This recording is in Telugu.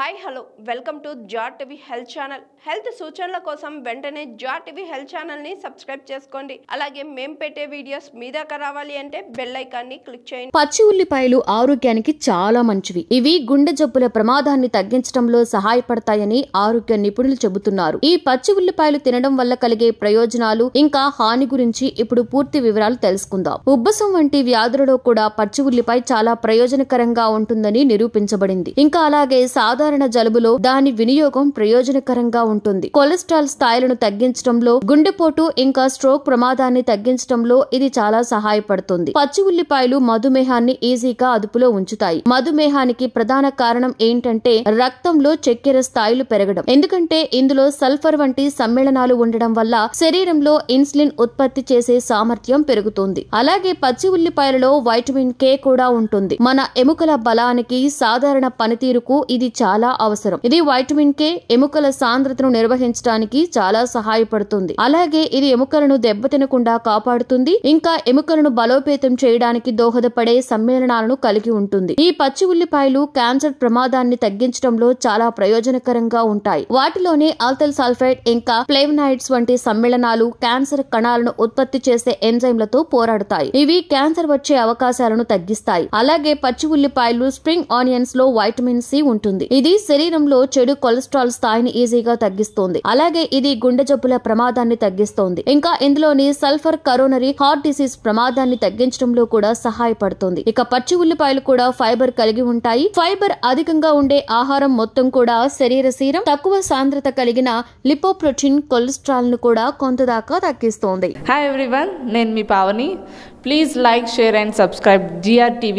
హాయ్ హలో వెల్కమ్ టు జాట్ టీవీ హెల్త్ ఛానల్ హెల్త్ సూచనల కోసం వెంటనే జాట్ టీవీ హెల్త్ ని సబ్స్క్రైబ్ చేసుకోండి అలాగే మేం పెట్టే వీడియోస్ మీ దాకా రావాలి అంటే బెల్ ని క్లిక్ చేయండి పచ్చి ఉల్లిపాయలు ఆరోగ్యానికి చాలా మంచివి ఇవి గుండె జబ్బుల ప్రమాదాన్ని తగ్గించడంలో సహాయపడతాయని ఆరోగ్య నిపుణులు చెబుతున్నారు ఈ పచ్చి ఉల్లిపాయలు తినడం వల్ల కలిగే ప్రయోజనాలు ఇంకా హాని గురించి ఇప్పుడు పూర్తి వివరాలు తెలుసుకుందాం ఉబ్బసం వంటి వ్యాధులలో కూడా పచ్చి ఉల్లిపాయ చాలా ప్రయోజనకరంగా ఉంటుందని నిరూపించబడింది ఇంకా అలాగే సాధారణ సాధారణ జలుబులో దాని వినియోగం ప్రయోజనకరంగా ఉంటుంది కొలెస్ట్రాల్ స్థాయిలను తగ్గించడంలో గుండెపోటు ఇంకా స్ట్రోక్ ప్రమాదాన్ని తగ్గించడంలో ఇది చాలా సహాయపడుతుంది పచ్చి ఉల్లిపాయలు మధుమేహాన్ని ఈజీగా అదుపులో ఉంచుతాయి మధుమేహానికి ప్రధాన కారణం ఏంటంటే రక్తంలో చక్కెర స్థాయిలు పెరగడం ఎందుకంటే ఇందులో సల్ఫర్ వంటి సమ్మేళనాలు ఉండడం వల్ల శరీరంలో ఇన్సులిన్ ఉత్పత్తి చేసే సామర్థ్యం పెరుగుతుంది అలాగే పచ్చి ఉల్లిపాయలలో వైటమిన్ కే కూడా ఉంటుంది మన ఎముకల బలానికి సాధారణ పనితీరుకు ఇది చాలా చాలా అవసరం ఇది వైటమిన్ కే ఎముకల సాంద్రతను నిర్వహించడానికి చాలా సహాయపడుతుంది అలాగే ఇది ఎముకలను దెబ్బతినకుండా కాపాడుతుంది ఇంకా ఎముకలను బలోపేతం చేయడానికి దోహదపడే సమ్మేళనాలను కలిగి ఉంటుంది ఈ పచ్చి ఉల్లిపాయలు క్యాన్సర్ ప్రమాదాన్ని తగ్గించడంలో చాలా ప్రయోజనకరంగా ఉంటాయి వాటిలోనే ఆల్తల్ సల్ఫైడ్ ఇంకా ప్లేవనైడ్స్ వంటి సమ్మేళనాలు క్యాన్సర్ కణాలను ఉత్పత్తి చేసే ఎంజైమ్లతో పోరాడతాయి ఇవి క్యాన్సర్ వచ్చే అవకాశాలను తగ్గిస్తాయి అలాగే పచ్చి ఉల్లిపాయలు స్ప్రింగ్ ఆనియన్స్ లో వైటమిన్ సి ఉంటుంది ఇది ఇది శరీరంలో చెడు కొలెస్ట్రాల్ స్థాయిని ఈజీగా తగ్గిస్తుంది అలాగే ఇది గుండె జబ్బుల ప్రమాదాన్ని తగ్గిస్తోంది ఇంకా ఇందులోని సల్ఫర్ కరోనరీ హార్ట్ డిసీజ్ ప్రమాదాన్ని తగ్గించడంలో కూడా సహాయపడుతుంది ఇక పచ్చి ఉల్లిపాయలు కూడా ఫైబర్ కలిగి ఉంటాయి ఫైబర్ అధికంగా ఉండే ఆహారం మొత్తం కూడా శరీర సీరం తక్కువ సాంద్రత కలిగిన లిపోప్రోటీన్ కొలెస్ట్రాల్ ను కూడా కొంతదాకా తగ్గిస్తోంది హాయ్ ఎవ్రీవన్ నేను మీ Pavani please like share and subscribe GR TV